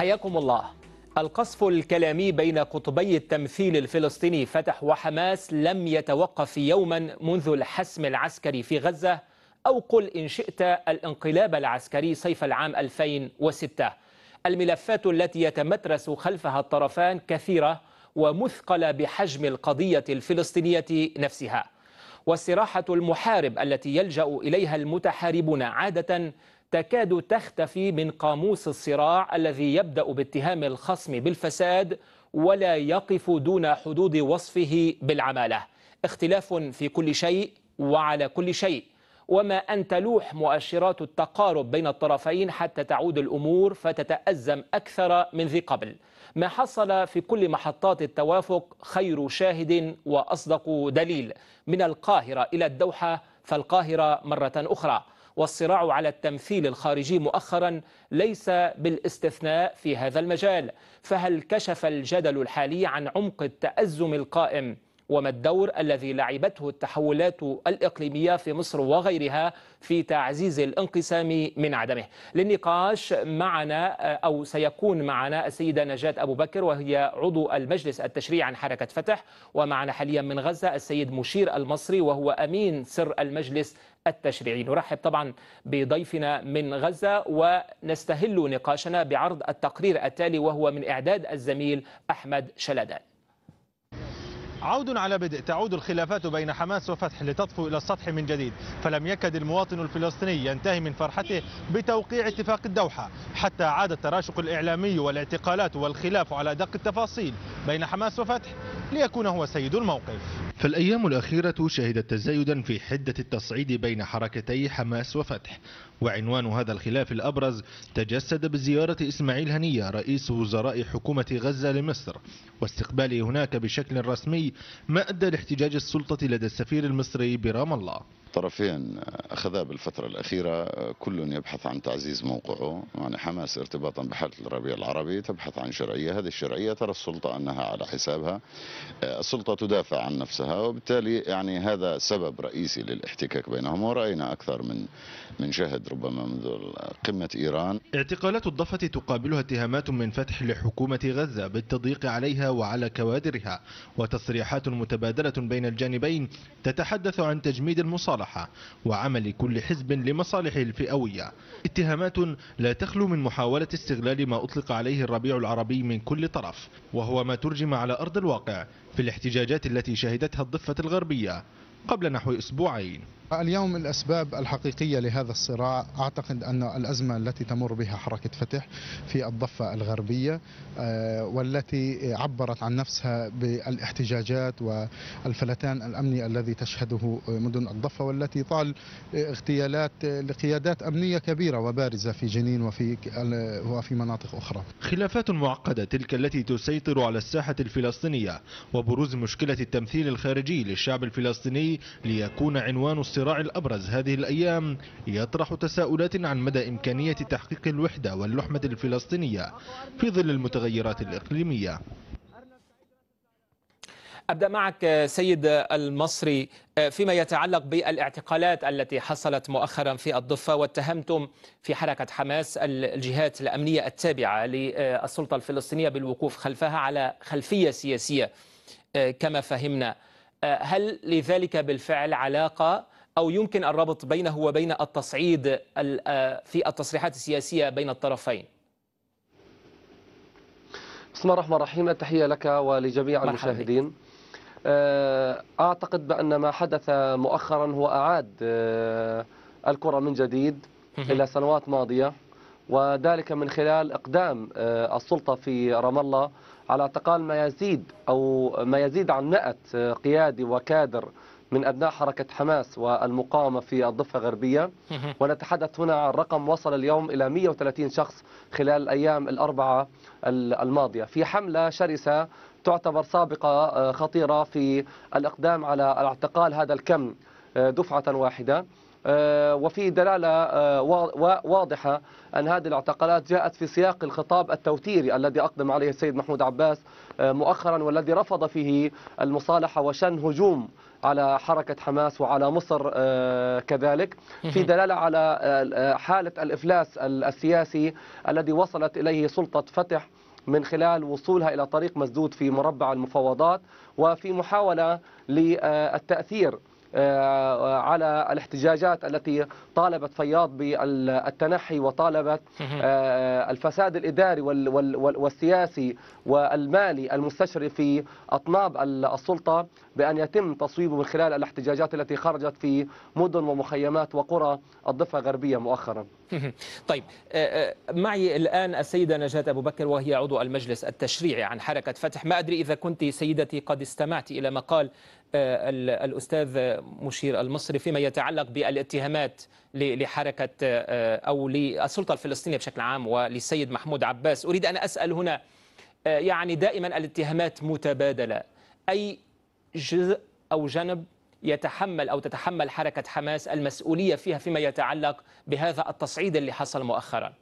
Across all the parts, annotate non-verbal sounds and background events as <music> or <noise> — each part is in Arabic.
حياكم الله القصف الكلامي بين قطبي التمثيل الفلسطيني فتح وحماس لم يتوقف يوما منذ الحسم العسكري في غزة أو قل إن شئت الانقلاب العسكري صيف العام 2006 الملفات التي يتمترس خلفها الطرفان كثيرة ومثقلة بحجم القضية الفلسطينية نفسها والصراحة المحارب التي يلجأ إليها المتحاربون عادة تكاد تختفي من قاموس الصراع الذي يبدأ باتهام الخصم بالفساد ولا يقف دون حدود وصفه بالعمالة اختلاف في كل شيء وعلى كل شيء وما أن تلوح مؤشرات التقارب بين الطرفين حتى تعود الأمور فتتأزم أكثر من ذي قبل ما حصل في كل محطات التوافق خير شاهد وأصدق دليل من القاهرة إلى الدوحة فالقاهرة مرة أخرى والصراع على التمثيل الخارجي مؤخرا ليس بالاستثناء في هذا المجال فهل كشف الجدل الحالي عن عمق التأزم القائم وما الدور الذي لعبته التحولات الإقليمية في مصر وغيرها في تعزيز الانقسام من عدمه للنقاش معنا آه، أو سيكون معنا السيدة نجاة أبو بكر وهي عضو المجلس التشريعي عن حركة فتح ومعنا حاليا من غزة السيد مشير المصري وهو أمين سر المجلس التشريعي نرحب طبعا بضيفنا من غزة ونستهل نقاشنا بعرض التقرير التالي وهو من إعداد الزميل أحمد شلدان عود على بدء تعود الخلافات بين حماس وفتح لتطفو إلى السطح من جديد فلم يكد المواطن الفلسطيني ينتهي من فرحته بتوقيع اتفاق الدوحة حتى عاد التراشق الإعلامي والاعتقالات والخلاف على دق التفاصيل بين حماس وفتح ليكون هو سيد الموقف فالأيام الأخيرة شهدت تزايدا في حدة التصعيد بين حركتي حماس وفتح وعنوان هذا الخلاف الأبرز تجسد بزيارة إسماعيل هنية رئيس وزراء حكومة غزة لمصر واستقباله هناك بشكل رسمي مأدى لاحتجاج السلطة لدى السفير المصري برام الله طرفين أخذا بالفترة الأخيرة كل يبحث عن تعزيز موقعه يعني حماس ارتباطا بحالة الربيع العربي تبحث عن شرعية هذه الشرعية ترى السلطة أنها على حسابها السلطة تدافع عن نفسها وبالتالي يعني هذا سبب رئيسي للاحتكاك بينهم ورأينا أكثر من من شاهد ربما منذ قمة إيران اعتقالات الضفة تقابلها اتهامات من فتح لحكومة غزة بالتضييق عليها وعلى كوادرها وتصريحات متبادلة بين الجانبين تتحدث عن تجميد المصالحة المصالحة وعمل كل حزب لمصالحه الفئوية اتهامات لا تخلو من محاولة استغلال ما أطلق عليه الربيع العربي من كل طرف وهو ما ترجم على أرض الواقع في الاحتجاجات التي شهدتها الضفة الغربية قبل نحو أسبوعين اليوم الأسباب الحقيقية لهذا الصراع أعتقد أن الأزمة التي تمر بها حركة فتح في الضفة الغربية آه، والتي عبرت عن نفسها بالاحتجاجات والفلتان الأمني الذي تشهده مدن الضفة والتي طال اغتيالات لقيادات أمنية كبيرة وبارزة في جنين وفي وفي مناطق أخرى خلافات معقدة تلك التي تسيطر على الساحة الفلسطينية وبروز مشكلة التمثيل الخارجي للشعب الفلسطيني ليكون عنوان الصراع الصراع الأبرز هذه الأيام يطرح تساؤلات عن مدى إمكانية تحقيق الوحدة واللحمة الفلسطينية في ظل المتغيرات الإقليمية أبدأ معك سيد المصري آه، فيما يتعلق بالاعتقالات التي حصلت مؤخرا في الضفة واتهمتم في حركة حماس الجهات الأمنية التابعة للسلطة الفلسطينية بالوقوف خلفها على خلفية سياسية آه، كما فهمنا آه، هل لذلك بالفعل علاقة أو يمكن الربط بينه وبين التصعيد آه، في التصريحات السياسية بين الطرفين بسم الله الرحمن الرحيم التحية لك ولجميع المشاهدين آه، أعتقد بأن ما حدث مؤخرا هو أعاد آه، الكرة من جديد إلى سنوات ماضية وذلك من خلال إقدام السلطة في رام الله على اعتقال ما يزيد أو ما يزيد عن 100 قيادي وكادر من أبناء حركة حماس والمقاومة في الضفة الغربية ونتحدث هنا عن رقم وصل اليوم إلى 130 شخص خلال الأيام الأربعة الماضية في حملة شرسة تعتبر سابقة آه، خطيرة في الإقدام على الاعتقال هذا الكم آه، دفعة واحدة آه، وفي دلالة واضحة أن هذه الاعتقالات جاءت في سياق الخطاب التوتيري الذي أقدم عليه السيد محمود عباس مؤخرا والذي رفض فيه المصالحة وشن هجوم على حركة حماس وعلى مصر آه، كذلك في دلالة على آه، حالة الإفلاس السياسي الذي وصلت إليه سلطة فتح من خلال وصولها إلى طريق مسدود في مربع المفاوضات وفي محاولة للتأثير آه، على الاحتجاجات التي طالبت فياض بالتنحي وطالبت الفساد الإداري والسياسي والمالي المستشري في أطناب السلطة بأن يتم تصويبه من خلال الاحتجاجات التي خرجت في مدن ومخيمات وقرى الضفة الغربية مؤخرا <laughs> طيب آه، آه، معي الآن السيدة نجاة أبو بكر وهي عضو المجلس التشريعي عن حركة فتح ما أدري إذا كنت سيدتي قد استمعت إلى مقال آه، الأستاذ مشير المصري فيما يتعلق بالاتهامات لحركة أو للسلطة الفلسطينية بشكل عام وللسيد محمود عباس أريد أن أسأل هنا يعني دائما الاتهامات متبادلة أي جزء أو جنب يتحمل أو تتحمل حركة حماس المسؤولية فيها فيما يتعلق بهذا التصعيد اللي حصل مؤخراً؟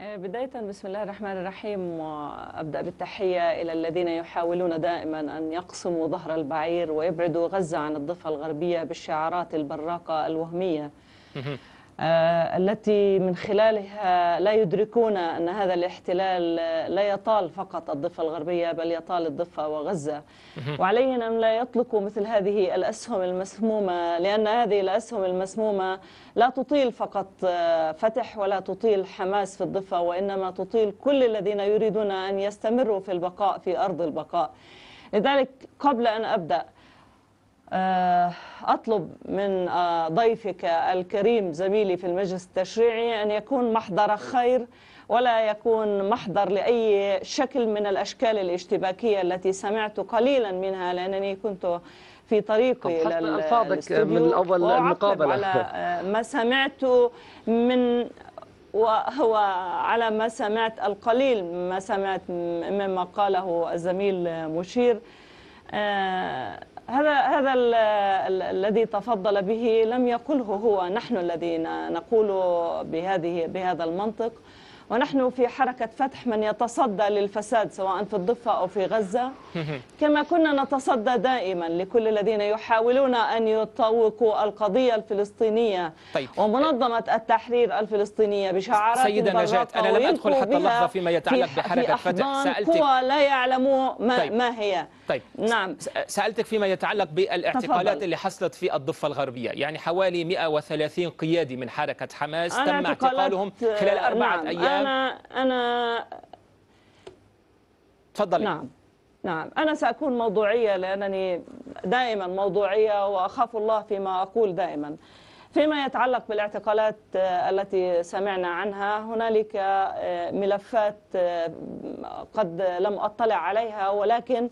آه، بداية بسم الله الرحمن الرحيم وأبدأ بالتحية إلى الذين يحاولون دائما أن يقسموا ظهر البعير ويبعدوا غزة عن الضفة الغربية بالشعارات البراقة الوهمية آه، التي من خلالها لا يدركون أن هذا الاحتلال آه، لا يطال فقط الضفة الغربية بل يطال الضفة وغزة وعليهم أن لا يطلقوا مثل هذه الأسهم المسمومة لأن هذه الأسهم المسمومة لا تطيل فقط آه، فتح ولا تطيل حماس في الضفة وإنما تطيل كل الذين يريدون أن يستمروا في البقاء في أرض البقاء لذلك قبل أن أبدأ آه، أطلب من آه، ضيفك الكريم زميلي في المجلس التشريعي أن يكون محضر خير ولا يكون محضر لأي شكل من الأشكال الاشتباكية التي سمعت قليلا منها لأنني كنت في طريقي إلى ألفاظك من أول المقابلة على آه، ما سمعت من وهو على ما سمعت القليل ما سمعت مما قاله الزميل مشير هذا هذا الذي تفضل به لم يقله هو نحن الذين نقول بهذه بهذا المنطق ونحن في حركة فتح من يتصدى للفساد سواء في الضفة أو في غزة <laughs> كما كنا نتصدى دائما لكل الذين يحاولون أن يطوقوا القضية الفلسطينية طيب. ومنظمة التحرير الفلسطينية بشعارات سيدة نجاة أنا لم أدخل حتى اللحظة فيما يتعلق بحركة في فتح سألتك قوى لا يعلموا ما, طيب. ما هي طيب نعم سألتك فيما يتعلق بالاعتقالات تفضل. اللي حصلت في الضفة الغربية يعني حوالي 130 قيادي من حركة حماس تم اعتقالهم خلال أربعة نعم. أيام انا انا تفضلي نعم نعم أنا سأكون موضوعية لأنني دائما موضوعية وأخاف الله فيما أقول دائما فيما يتعلق بالاعتقالات آه، التي سمعنا عنها هنالك آه، ملفات آه، قد لم أطلع عليها ولكن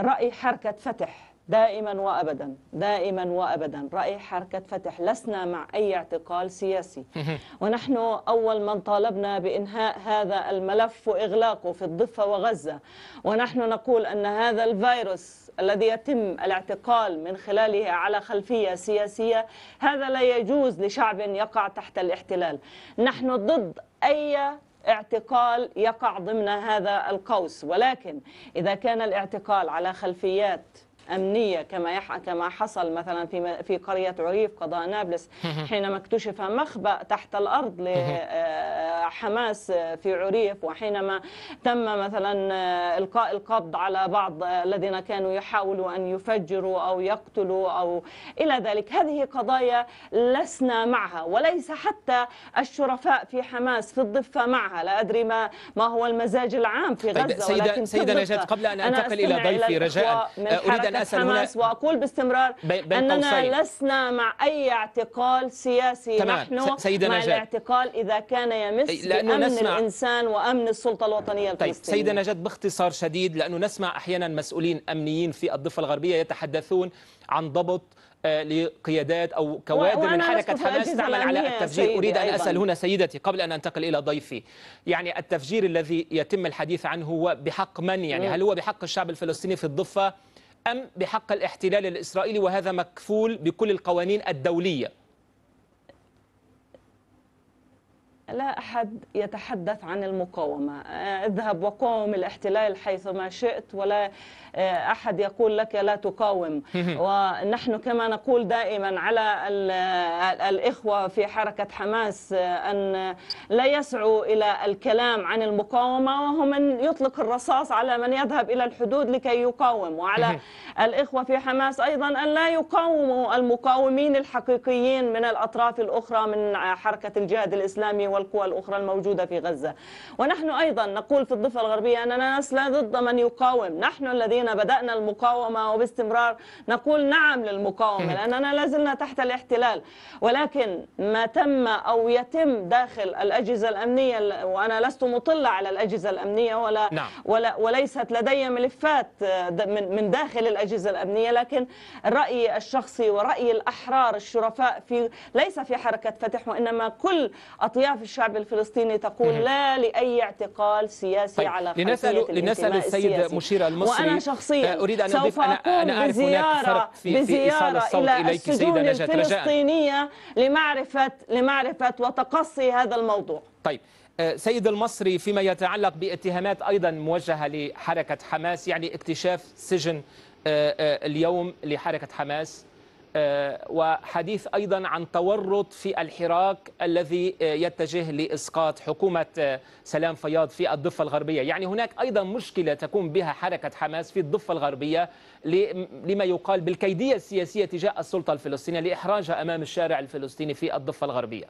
رأي حركة فتح دائما وابدا دائما وابدا راي حركه فتح لسنا مع اي اعتقال سياسي <laughs> ونحن اول من طالبنا بانهاء هذا الملف واغلاقه في الضفه وغزه ونحن نقول ان هذا الفيروس الذي يتم الاعتقال من خلاله على خلفيه سياسيه هذا لا يجوز لشعب يقع تحت الاحتلال نحن ضد اي اعتقال يقع ضمن هذا القوس ولكن اذا كان الاعتقال على خلفيات أمنية كما يح... كما حصل مثلا في في قرية عريف قضاء نابلس حينما اكتشف مخبأ تحت الأرض لحماس آه، في عريف وحينما تم مثلا آه، إلقاء القبض على بعض الذين كانوا يحاولوا أن يفجروا أو يقتلوا أو إلى ذلك هذه قضايا لسنا معها وليس حتى الشرفاء في حماس في الضفة معها لا أدري ما ما هو المزاج العام في طيب، غزة طيب سيدة, ولكن سيدة نجات قبل أن أنتقل إلى ضيفي رجاء أريد أن حماس هنا وأقول باستمرار أننا قوسين. لسنا مع أي اعتقال سياسي تمام. نحن سيدة مع نجد. الاعتقال إذا كان يمس بأمن نسمع... الإنسان وأمن السلطة الوطنية طيب، الفلسطينيه طيب سيدة نجد باختصار شديد لأنه نسمع أحيانا مسؤولين أمنيين في الضفة الغربية يتحدثون عن ضبط آه، لقيادات او كوادر من حركه حماس تعمل على التفجير اريد ان اسال هنا سيدتي قبل ان انتقل الى ضيفي يعني التفجير الذي يتم الحديث عنه هو بحق من يعني هل هو بحق الشعب الفلسطيني في الضفه أم بحق الاحتلال الإسرائيلي وهذا مكفول بكل القوانين الدولية لا أحد يتحدث عن المقاومة آه، اذهب وقاوم الاحتلال حيثما شئت ولا آه، أحد يقول لك لا تقاوم <laughs> ونحن كما نقول دائما على آه، الإخوة في حركة حماس أن لا يسعوا إلى الكلام عن المقاومة وهم من يطلق الرصاص على من يذهب إلى الحدود لكي يقاوم وعلى <laughs> الإخوة في حماس أيضا أن لا يقاوموا المقاومين الحقيقيين من الأطراف الأخرى من حركة الجهاد الإسلامي وال القوى الأخرى الموجودة في غزة ونحن أيضا نقول في الضفة الغربية أننا لسنا ضد من يقاوم نحن الذين بدأنا المقاومة وباستمرار نقول نعم للمقاومة لأننا لازلنا تحت الاحتلال ولكن ما تم أو يتم داخل الأجهزة الأمنية وأنا لست مطلة على الأجهزة الأمنية ولا, نعم. ولا وليست لدي ملفات من من داخل الأجهزة الأمنية لكن رأيي الشخصي ورأي الأحرار الشرفاء في ليس في حركة فتح وإنما كل أطياف في الشعب الفلسطيني تقول لا لأي اعتقال سياسي طيب. على لنسأل لنسأل السيد مشير المصري وانا شخصيا أريد أن سوف أقوم أنا أعرف بزيارة في بزيارة في إلى إليك السجون الفلسطينية لمعرفة لمعرفة وتقصي هذا الموضوع طيب آه، سيد المصري فيما يتعلق باتهامات أيضا موجهة لحركة حماس يعني اكتشاف سجن آه، آه، اليوم لحركة حماس آه، وحديث أيضا عن تورط في الحراك الذي آه، يتجه لإسقاط حكومة آه، سلام فياض في الضفة الغربية يعني هناك أيضا مشكلة تقوم بها حركة حماس في الضفة الغربية لما يقال بالكيدية السياسية تجاه السلطة الفلسطينية لإحراجها أمام الشارع الفلسطيني في الضفة الغربية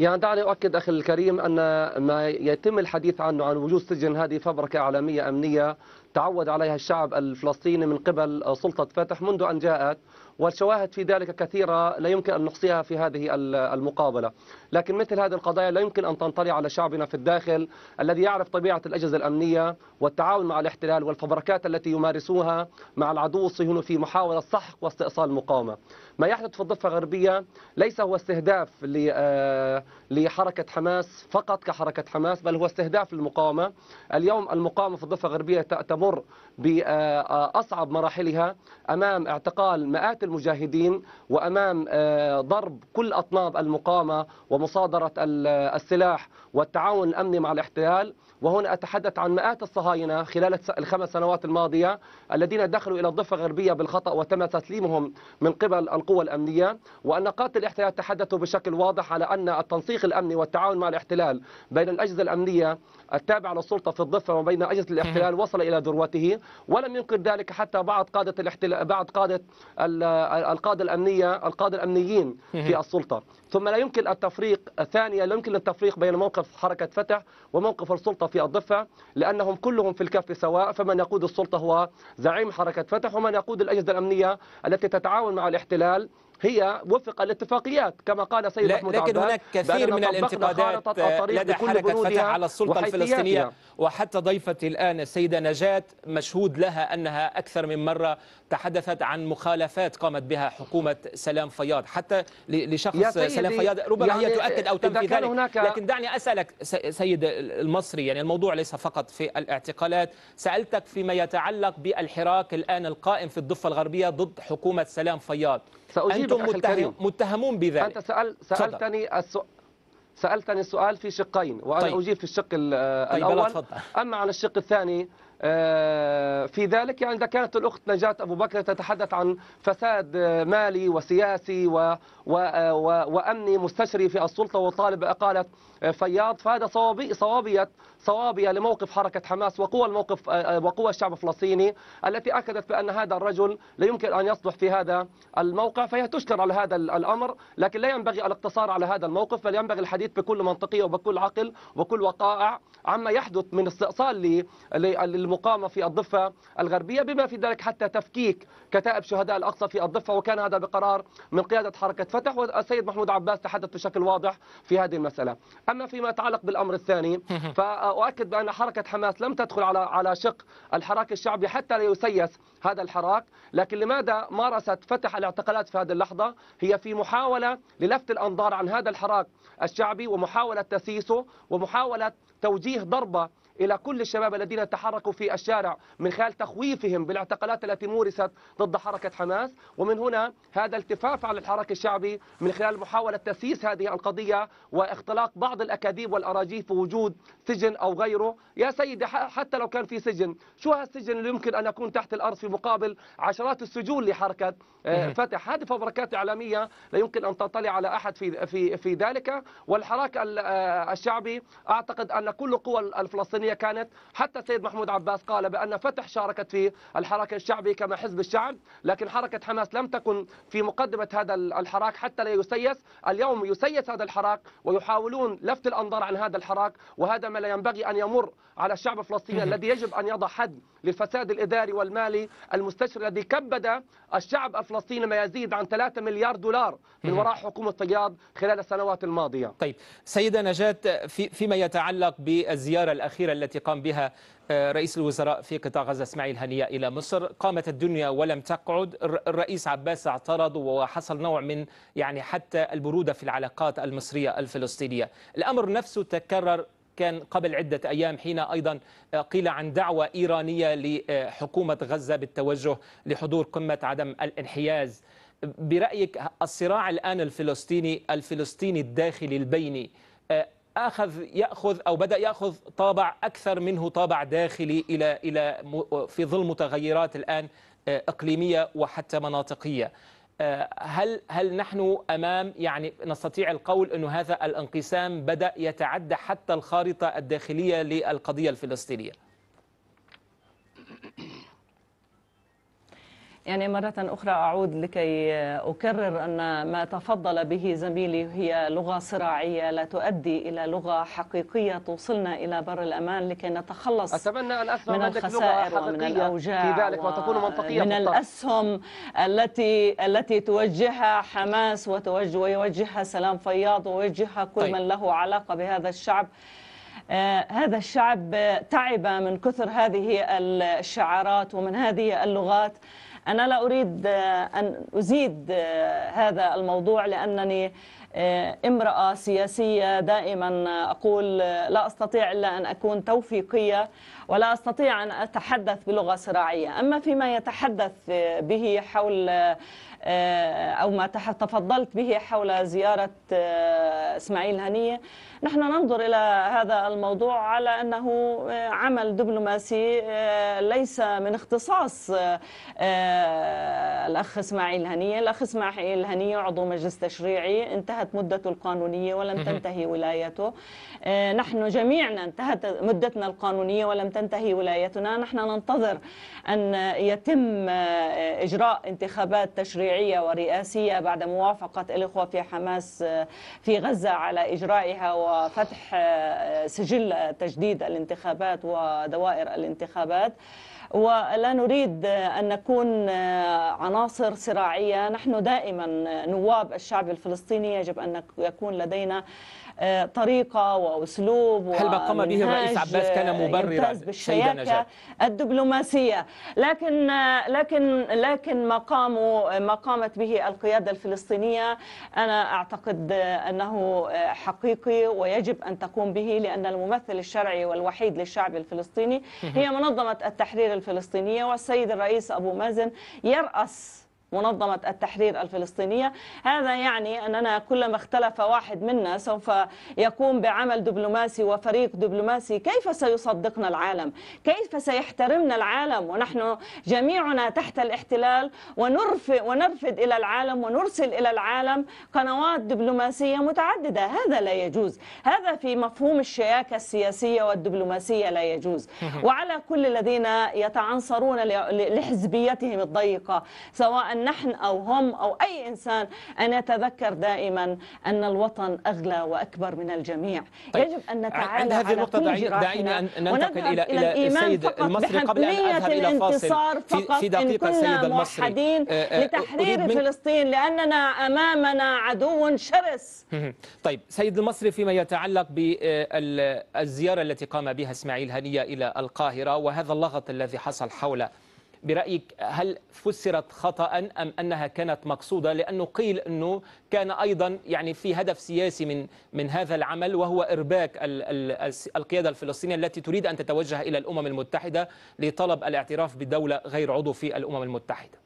يعني دعني أؤكد أخي الكريم أن ما يتم الحديث عنه عن وجود سجن هذه فبركة إعلامية أمنية تعود عليها الشعب الفلسطيني من قبل سلطة فتح منذ أن جاءت والشواهد في ذلك كثيرة لا يمكن أن نحصيها في هذه المقابلة لكن مثل هذه القضايا لا يمكن أن تنطلي على شعبنا في الداخل الذي يعرف طبيعة الأجهزة الأمنية والتعاون مع الاحتلال والفبركات التي يمارسوها مع العدو الصهيوني في محاولة سحق واستئصال المقاومة ما يحدث في الضفة الغربية ليس هو استهداف آه، لحركة حماس فقط كحركة حماس بل هو استهداف للمقاومة اليوم المقاومة في الضفة الغربية تمر بأصعب آه، مراحلها أمام اعتقال مئات المجاهدين وأمام آه، ضرب كل أطناب المقاومة ومصادرة السلاح والتعاون الأمني مع الاحتلال وهنا أتحدث عن مئات الصهاينة خلال الخمس سنوات الماضية الذين دخلوا إلى الضفة الغربية بالخطأ وتم تسليمهم من قبل القوى الأمنية وأن قادة الاحتلال تحدثوا بشكل واضح على أن التنسيق الأمني والتعاون مع الاحتلال بين الأجهزة الأمنية التابعة للسلطة في الضفة وبين أجهزة الاحتلال وصل إلى ذروته ولم ينكر ذلك حتى بعض قادة الاحتلال بعض قادة القادة الأمنية القادة الأمنيين في السلطة ثم لا يمكن التفريق ثانيا لا يمكن التفريق بين موقف حركة فتح وموقف السلطة في الضفة لأنهم كلهم في الكف سواء فمن يقود السلطة هو زعيم حركة فتح ومن يقود الأجهزة الأمنية التي تتعاون مع الاحتلال العمل هي وفق الاتفاقيات كما قال سيد محمود لكن هناك كثير من الانتقادات لدى حركة فتح على السلطة الفلسطينية وحتى ضيفتي الآن السيدة نجاة مشهود لها أنها أكثر من مرة تحدثت عن مخالفات قامت بها حكومة سلام فياض حتى لشخص سلام فياض ربما يعني هي تؤكد أو تنفي ذلك لكن دعني أسألك سيد المصري يعني الموضوع ليس فقط في الاعتقالات سألتك فيما يتعلق بالحراك الآن القائم في الضفة الغربية ضد حكومة سلام فياض سأجيبك أنتم متهم متهمون بذلك أنت سأل سألتني السؤال سألتني السؤال في شقين وأنا طيب. أجيب في الشق طيب، الأول طيب أما عن الشق الثاني آه، في ذلك يعني كانت الأخت نجاة أبو بكر تتحدث عن فساد مالي وسياسي و و آه، و وأمني مستشري في السلطة وطالب إقالة فياض فهذا صوابي صوابية صوابية لموقف حركة حماس وقوى الموقف آه، وقوى الشعب الفلسطيني التي أكدت بأن هذا الرجل لا يمكن أن يصلح في هذا الموقع فهي تشكر على هذا الأمر لكن لا ينبغي الاقتصار على هذا الموقف بل ينبغي الحديث بكل منطقية وبكل عقل وكل وقائع عما يحدث من استئصال لل المقامة في الضفة الغربية بما في ذلك حتى تفكيك كتائب شهداء الأقصى في الضفة وكان هذا بقرار من قيادة حركة فتح والسيد محمود عباس تحدث بشكل واضح في هذه المسألة أما فيما يتعلق بالأمر الثاني <laughs> فأؤكد بأن حركة حماس لم تدخل على على شق الحراك الشعبي حتى لا يسيس هذا الحراك لكن لماذا مارست فتح الاعتقالات في هذه اللحظة هي في محاولة للفت الأنظار عن هذا الحراك الشعبي ومحاولة تسييسه ومحاولة توجيه ضربة إلى كل الشباب الذين تحركوا في الشارع من خلال تخويفهم بالاعتقالات التي مورست ضد حركة حماس ومن هنا هذا التفاف على الحراك الشعبي من خلال محاولة تسييس هذه القضية واختلاق بعض الأكاذيب والأراجيف في وجود سجن أو غيره يا سيدي حتى لو كان في سجن شو هالسجن اللي يمكن أن يكون تحت الأرض في مقابل عشرات السجون لحركة آه، فتح هذه فبركات إعلامية لا يمكن أن تطلع على أحد في في في ذلك والحراك آه، الشعبي أعتقد أن كل القوى الفلسطينية الشعبية كانت حتى السيد محمود عباس قال بأن فتح شاركت في الحراك الشعبي كما حزب الشعب لكن حركة حماس لم تكن في مقدمة هذا الحراك حتى لا يسيس اليوم يسيس هذا الحراك ويحاولون لفت الأنظار عن هذا الحراك وهذا ما لا ينبغي أن يمر على الشعب الفلسطيني الذي يجب أن يضع حد للفساد الإداري والمالي المستشري الذي كبد الشعب الفلسطيني ما يزيد عن 3 مليار دولار من وراء حكومة صياد خلال السنوات الماضية طيب سيدة نجاة فيما يتعلق بالزيارة الأخيرة التي قام بها آه، رئيس الوزراء في قطاع غزة اسماعيل هنية إلى مصر قامت الدنيا ولم تقعد الرئيس عباس اعترض وحصل نوع من يعني حتى البرودة في العلاقات المصرية الفلسطينية الأمر نفسه تكرر كان قبل عدة أيام حين أيضا آه، قيل عن دعوة إيرانية لحكومة غزة بالتوجه لحضور قمة عدم الانحياز برأيك الصراع الآن الفلسطيني الفلسطيني الداخلي البيني آه، اخذ ياخذ او بدا ياخذ طابع اكثر منه طابع داخلي الى الى في ظل متغيرات الان آه، اقليميه وحتى مناطقيه آه، هل هل نحن امام يعني نستطيع القول انه هذا الانقسام بدا يتعدى حتى الخارطه الداخليه للقضيه الفلسطينيه يعني مرة أخرى أعود لكي أكرر أن ما تفضل به زميلي هي لغة صراعية لا تؤدي إلى لغة حقيقية توصلنا إلى بر الأمان لكي نتخلص أتمنى أن أسمع من الخسائر ومن الأوجاع في ذلك وتكون منطقية من الأسهم التي التي توجهها حماس وتوجه ويوجهها سلام فياض ويوجهها كل طيب. من له علاقة بهذا الشعب آه، هذا الشعب تعب من كثر هذه الشعارات ومن هذه اللغات أنا لا أريد آه، أن أزيد آه، هذا الموضوع لأنني آه، امرأة سياسية دائما أقول لا أستطيع إلا أن أكون توفيقية ولا أستطيع أن أتحدث بلغة صراعية أما فيما يتحدث به حول آه، أو ما تفضلت به حول زيارة آه، إسماعيل هنية نحن ننظر إلى هذا الموضوع على أنه آه، عمل دبلوماسي ليس من اختصاص الأخ إسماعيل هنية الأخ إسماعيل هنية عضو مجلس تشريعي انتهت مدته القانونية ولم تنتهي ولايته نحن جميعنا انتهت مدتنا القانونية ولم تنتهي ولايتنا نحن ننتظر أن يتم إجراء انتخابات تشريعية تشريعية ورئاسية بعد موافقة الإخوة في حماس آه، في غزة على إجرائها وفتح آه، سجل تجديد الانتخابات ودوائر الانتخابات ولا نريد آه، أن نكون عناصر صراعية نحن دائما نواب الشعب الفلسطيني يجب أن يكون لدينا آه، طريقة وأسلوب هل ما قام به الرئيس عباس كان مبررا آه، سيدة الدبلوماسية لكن آه، لكن لكن ما قاموا ما قامت به القيادة الفلسطينية أنا أعتقد أنه حقيقي ويجب أن تقوم به لأن الممثل الشرعي والوحيد للشعب الفلسطيني هي منظمة التحرير الفلسطينية والسيد الرئيس أبو مازن يرأس منظمة التحرير الفلسطينية هذا يعني أننا كلما اختلف واحد منا سوف يقوم بعمل دبلوماسي وفريق دبلوماسي كيف سيصدقنا العالم كيف سيحترمنا العالم ونحن جميعنا تحت الاحتلال ونرفد, ونرفد إلى العالم ونرسل إلى العالم قنوات دبلوماسية متعددة هذا لا يجوز هذا في مفهوم الشياكة السياسية والدبلوماسية لا يجوز وعلى كل الذين يتعنصرون لحزبيتهم الضيقة سواء أن نحن أو هم أو أي إنسان أن يتذكر دائما أن الوطن أغلى وأكبر من الجميع طيب. يجب أن نتعالى عند هذه النقطة دعينا أن ننتقل إلى إلى السيد المصري قبل أن أذهب إلى فاصل في دقيقة إن كنا السيد المصري موحدين آه، آه، لتحرير فلسطين لأننا أمامنا عدو شرس طيب سيد المصري فيما يتعلق بالزيارة التي قام بها إسماعيل هنية إلى القاهرة وهذا اللغط الذي حصل حول برأيك هل فسرت خطأ أم أنها كانت مقصودة لأنه قيل أنه كان أيضا يعني في هدف سياسي من من هذا العمل وهو إرباك القيادة الفلسطينية التي تريد أن تتوجه إلى الأمم المتحدة لطلب الاعتراف بدولة غير عضو في الأمم المتحدة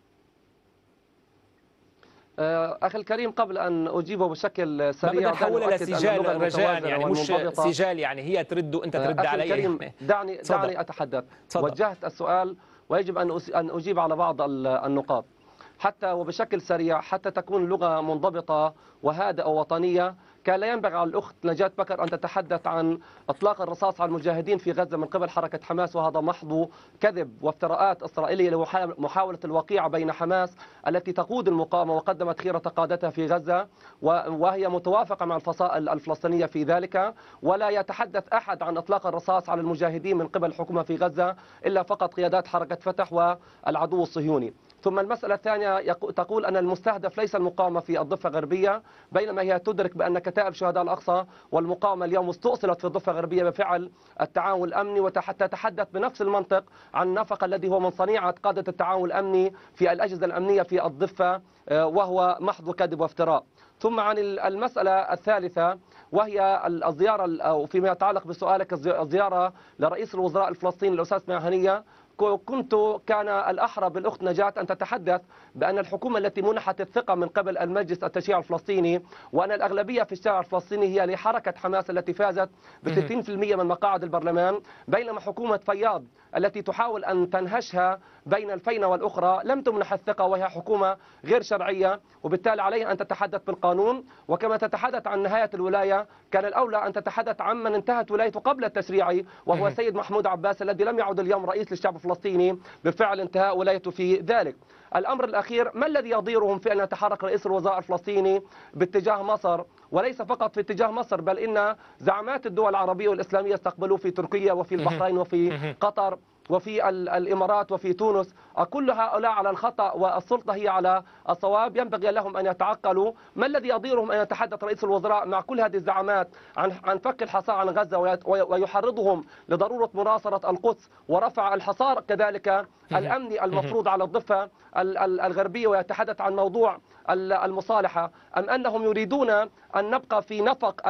آه، اخي الكريم قبل ان اجيبه بشكل سريع ما تحول سجال رجاء يعني مش سجال يعني هي ترد وانت ترد آه، علي الكريم دعني <laughs> دعني اتحدث صدق. وجهت السؤال ويجب أن أجيب على بعض النقاط حتى وبشكل سريع حتى تكون اللغة منضبطة وهادئة ووطنية كان لا ينبغي على الأخت نجاة بكر أن تتحدث عن إطلاق الرصاص على المجاهدين في غزة من قبل حركة حماس وهذا محض كذب وافتراءات إسرائيلية لمحاولة الوقيعة بين حماس التي تقود المقاومة وقدمت خيرة قادتها في غزة وهي متوافقة مع الفصائل الفلسطينية في ذلك ولا يتحدث أحد عن إطلاق الرصاص على المجاهدين من قبل الحكومة في غزة إلا فقط قيادات حركة فتح والعدو الصهيوني ثم المسألة الثانية تقول أن المستهدف ليس المقاومة في الضفة الغربية بينما هي تدرك بأن كتائب شهداء الأقصى والمقاومة اليوم استؤصلت في الضفة الغربية بفعل التعاون الأمني وتتحدث بنفس المنطق عن النفق الذي هو من صنيعة قادة التعاون الأمني في الأجهزة الأمنية في الضفة آه، وهو محض كذب وافتراء ثم عن المسألة الثالثة وهي الزيارة أو فيما يتعلق بسؤالك الزيارة لرئيس الوزراء الفلسطيني الأستاذ مهنية كنت كان الأحرى بالأخت نجاة أن تتحدث بأن الحكومة التي منحت الثقة من قبل المجلس التشريعي الفلسطيني وأن الأغلبية في الشارع الفلسطيني هي لحركة حماس التي فازت ب 60% من مقاعد البرلمان بينما حكومة فياض التي تحاول أن تنهشها بين الفينة والأخرى لم تمنح الثقة وهي حكومة غير شرعية وبالتالي عليها أن تتحدث بالقانون وكما تتحدث عن نهاية الولاية كان الأولى أن تتحدث عن من انتهت ولايته قبل التشريع وهو السيد محمود عباس الذي لم يعد اليوم رئيس للشعب الفلسطيني بفعل انتهاء ولايته في ذلك الأمر الأخير ما الذي يضيرهم في أن يتحرك رئيس الوزراء الفلسطيني باتجاه مصر وليس فقط في اتجاه مصر بل إن زعمات الدول العربية والإسلامية استقبلوه في تركيا وفي البحرين وفي قطر وفي الإمارات وفي تونس كل هؤلاء على الخطأ والسلطة هي على الصواب ينبغي لهم أن يتعقلوا ما الذي يضيرهم أن يتحدث رئيس الوزراء مع كل هذه الزعامات عن عن فك الحصار عن غزة ويحرضهم لضرورة مناصرة القدس ورفع الحصار كذلك الأمني المفروض على الضفة الغربية ويتحدث عن موضوع المصالحة أم أنهم يريدون أن نبقى في نفق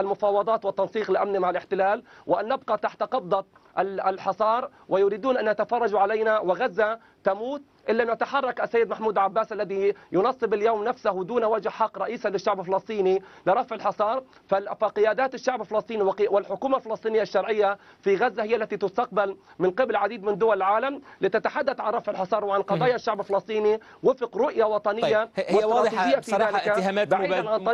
المفاوضات والتنسيق الأمني مع الاحتلال وأن نبقى تحت قبضة الحصار ويريدون أن يتفرجوا علينا وغزة تموت إلا أن يتحرك السيد محمود عباس الذي ينصب اليوم نفسه دون وجه حق رئيسا للشعب الفلسطيني لرفع الحصار فقيادات الشعب الفلسطيني والحكومة الفلسطينية الشرعية في غزة هي التي تستقبل من قبل عديد من دول العالم لتتحدث عن رفع الحصار وعن قضايا الشعب الفلسطيني وفق رؤية وطنية طيب. هي واضحة صراحة اتهامات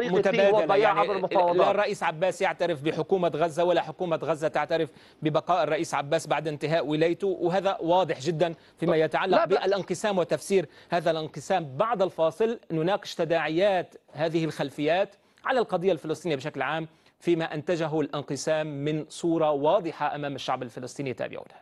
متبادلة يعني لا الرئيس عباس يعترف بحكومة غزة ولا حكومة غزة تعترف ببقاء الرئيس عباس بعد انتهاء ولايته وهذا واضح جدا فيما طيب. يتعلق بالانقسام الانقسام وتفسير هذا الانقسام بعد الفاصل نناقش تداعيات هذه الخلفيات على القضية الفلسطينية بشكل عام فيما أنتجه الانقسام من صورة واضحة أمام الشعب الفلسطيني تابعونا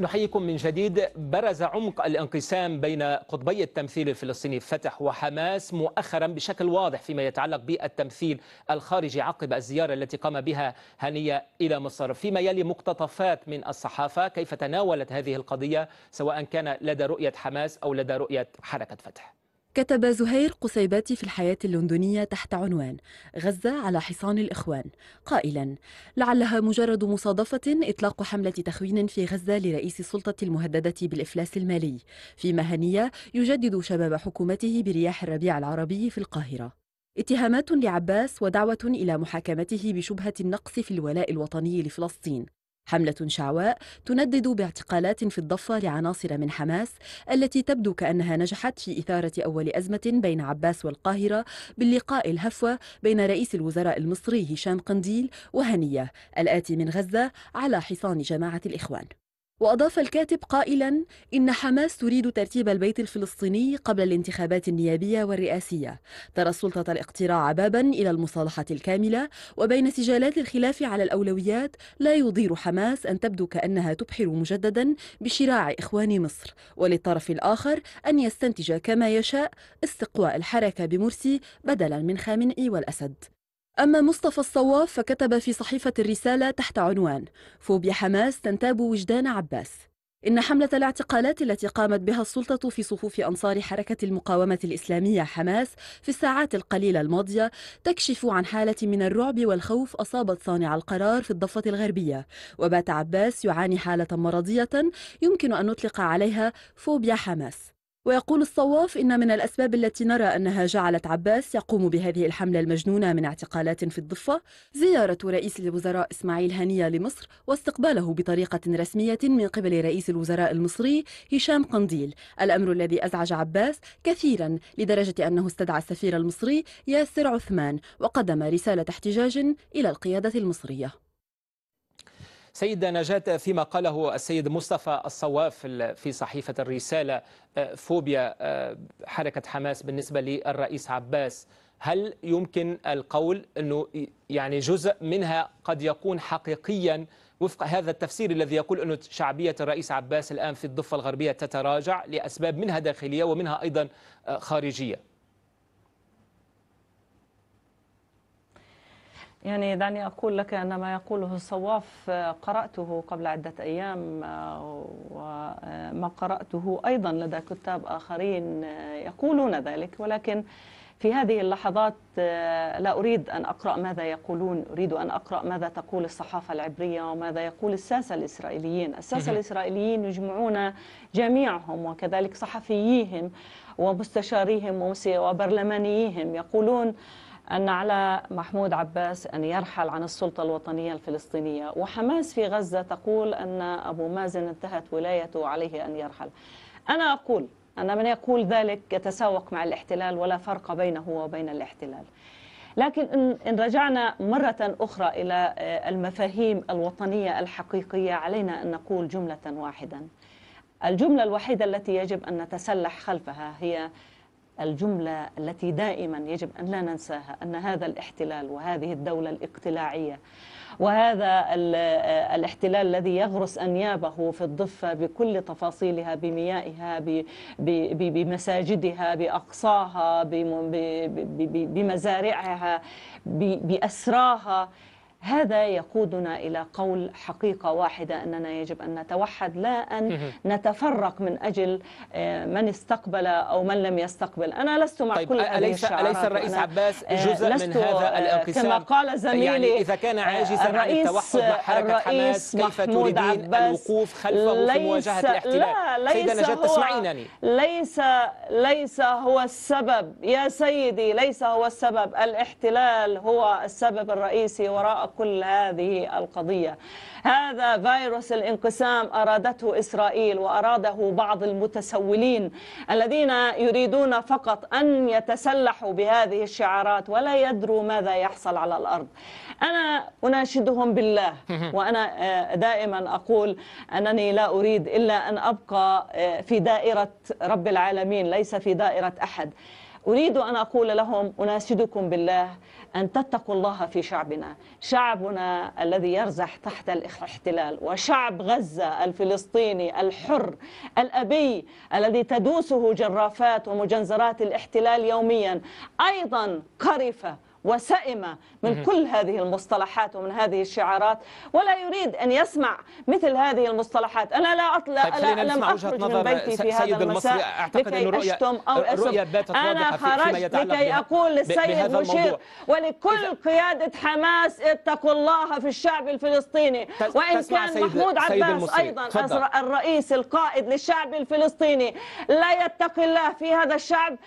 نحييكم من جديد برز عمق الانقسام بين قطبي التمثيل الفلسطيني فتح وحماس مؤخرا بشكل واضح فيما يتعلق بالتمثيل الخارجي عقب الزيارة التي قام بها هنية إلى مصر فيما يلي مقتطفات من الصحافة كيف تناولت هذه القضية سواء كان لدى رؤية حماس أو لدى رؤية حركة فتح كتب زهير قصيباتي في الحياة اللندنية تحت عنوان غزة على حصان الإخوان قائلا لعلها مجرد مصادفة إطلاق حملة تخوين في غزة لرئيس السلطة المهددة بالإفلاس المالي في مهنية يجدد شباب حكومته برياح الربيع العربي في القاهرة اتهامات لعباس ودعوة إلى محاكمته بشبهة النقص في الولاء الوطني لفلسطين حملة شعواء تندد باعتقالات في الضفة لعناصر من حماس التي تبدو كأنها نجحت في إثارة أول أزمة بين عباس والقاهرة باللقاء الهفوة بين رئيس الوزراء المصري هشام قنديل وهنية الآتي من غزة على حصان جماعة الإخوان وأضاف الكاتب قائلا إن حماس تريد ترتيب البيت الفلسطيني قبل الانتخابات النيابية والرئاسية ترى السلطة الاقتراع بابا إلى المصالحة الكاملة وبين سجالات الخلاف على الأولويات لا يضير حماس أن تبدو كأنها تبحر مجددا بشراع إخوان مصر وللطرف الآخر أن يستنتج كما يشاء استقواء الحركة بمرسي بدلا من خامنئي والأسد أما مصطفى الصواف فكتب في صحيفة الرسالة تحت عنوان فوبيا حماس تنتاب وجدان عباس إن حملة الاعتقالات التي قامت بها السلطة في صفوف أنصار حركة المقاومة الإسلامية حماس في الساعات القليلة الماضية تكشف عن حالة من الرعب والخوف أصابت صانع القرار في الضفة الغربية وبات عباس يعاني حالة مرضية يمكن أن نطلق عليها فوبيا حماس ويقول الصواف إن من الأسباب التي نرى أنها جعلت عباس يقوم بهذه الحملة المجنونة من اعتقالات في الضفة زيارة رئيس الوزراء إسماعيل هنية لمصر واستقباله بطريقة رسمية من قبل رئيس الوزراء المصري هشام قنديل الأمر الذي أزعج عباس كثيرا لدرجة أنه استدعى السفير المصري ياسر عثمان وقدم رسالة احتجاج إلى القيادة المصرية سيد نجاة فيما قاله السيد مصطفى الصواف في صحيفة الرسالة آه، فوبيا آه، حركة حماس بالنسبة للرئيس عباس هل يمكن القول أنه يعني جزء منها قد يكون حقيقيا وفق هذا التفسير الذي يقول أن شعبية الرئيس عباس الآن في الضفة الغربية تتراجع لأسباب منها داخلية ومنها أيضا آه، خارجية يعني دعني أقول لك أن ما يقوله الصواف آه، قرأته قبل عدة أيام آه، وما آه، قرأته أيضا لدى كتاب آخرين يقولون ذلك ولكن في هذه اللحظات لا أريد أن أقرأ ماذا يقولون أريد أن أقرأ ماذا تقول الصحافة العبرية وماذا يقول الساسة الإسرائيليين الساسة الإسرائيليين يجمعون جميعهم وكذلك صحفييهم ومستشاريهم وبرلمانيهم يقولون أن على محمود عباس أن يرحل عن السلطة الوطنية الفلسطينية وحماس في غزة تقول أن أبو مازن انتهت ولايته عليه أن يرحل أنا أقول أن من يقول ذلك يتساوق مع الاحتلال ولا فرق بينه وبين الاحتلال لكن إن رجعنا مرة أخرى إلى آه، المفاهيم الوطنية الحقيقية علينا أن نقول جملة واحدا الجملة الوحيدة التي يجب أن نتسلح خلفها هي الجملة التي دائما يجب أن لا ننساها أن هذا الاحتلال وهذه الدولة الاقتلاعية وهذا الاحتلال الذي يغرس أنيابه في الضفة بكل تفاصيلها بميائها بمساجدها بأقصاها بمزارعها بأسراها هذا يقودنا إلى قول حقيقة واحدة أننا يجب أن نتوحد لا أن نتفرق من أجل آه، من استقبل أو من لم يستقبل أنا لست مع طيب كل أليس, أليس الرئيس آه، عباس جزء من هذا آه، الانقسام كما قال زميلي يعني إذا كان عاجزا عن التوحد مع حركة حماس كيف تريدين الوقوف خلفه في مواجهة الاحتلال لا ليس سيدة نجاة تسمعينني ليس ليس هو السبب يا سيدي ليس هو السبب الاحتلال هو السبب الرئيسي وراء كل هذه القضية هذا فيروس الانقسام أرادته إسرائيل وأراده بعض المتسولين الذين يريدون فقط أن يتسلحوا بهذه الشعارات ولا يدروا ماذا يحصل على الأرض أنا أناشدهم بالله وأنا آه، دائما أقول أنني لا أريد إلا أن أبقى آه، في دائرة رب العالمين ليس في دائرة أحد أريد أن أقول لهم أناشدكم بالله أن تتقوا الله في شعبنا شعبنا الذي يرزح تحت الاحتلال وشعب غزة الفلسطيني الحر الأبي الذي تدوسه جرافات ومجنزرات الاحتلال يوميا أيضا قرفة وسئم من كل هذه المصطلحات ومن هذه الشعارات ولا يريد أن يسمع مثل هذه المصطلحات أنا لا أطلع طيب لم أخرج من بيتي في هذا المساء لكي أشتم أو أسب أنا خرجت لكي أقول للسيد مشير ولكل قيادة حماس اتقوا الله في الشعب الفلسطيني وإن كان محمود عباس أيضا الرئيس القائد للشعب الفلسطيني لا يتقي الله في هذا الشعب